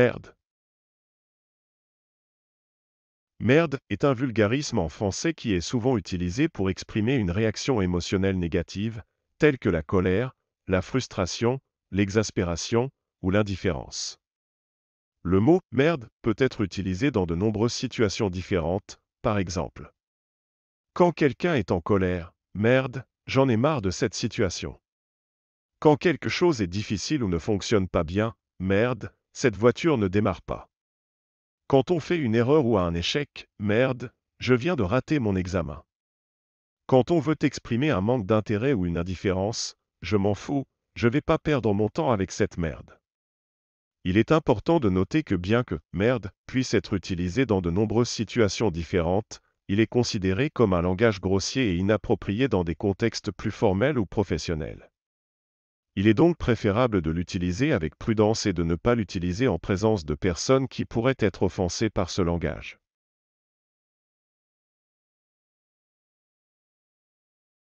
Merde. Merde est un vulgarisme en français qui est souvent utilisé pour exprimer une réaction émotionnelle négative, telle que la colère, la frustration, l'exaspération ou l'indifférence. Le mot merde peut être utilisé dans de nombreuses situations différentes, par exemple. Quand quelqu'un est en colère, merde, j'en ai marre de cette situation. Quand quelque chose est difficile ou ne fonctionne pas bien, merde, cette voiture ne démarre pas. Quand on fait une erreur ou un échec, merde, je viens de rater mon examen. Quand on veut exprimer un manque d'intérêt ou une indifférence, je m'en fous, je vais pas perdre mon temps avec cette merde. Il est important de noter que bien que merde puisse être utilisé dans de nombreuses situations différentes, il est considéré comme un langage grossier et inapproprié dans des contextes plus formels ou professionnels. Il est donc préférable de l'utiliser avec prudence et de ne pas l'utiliser en présence de personnes qui pourraient être offensées par ce langage.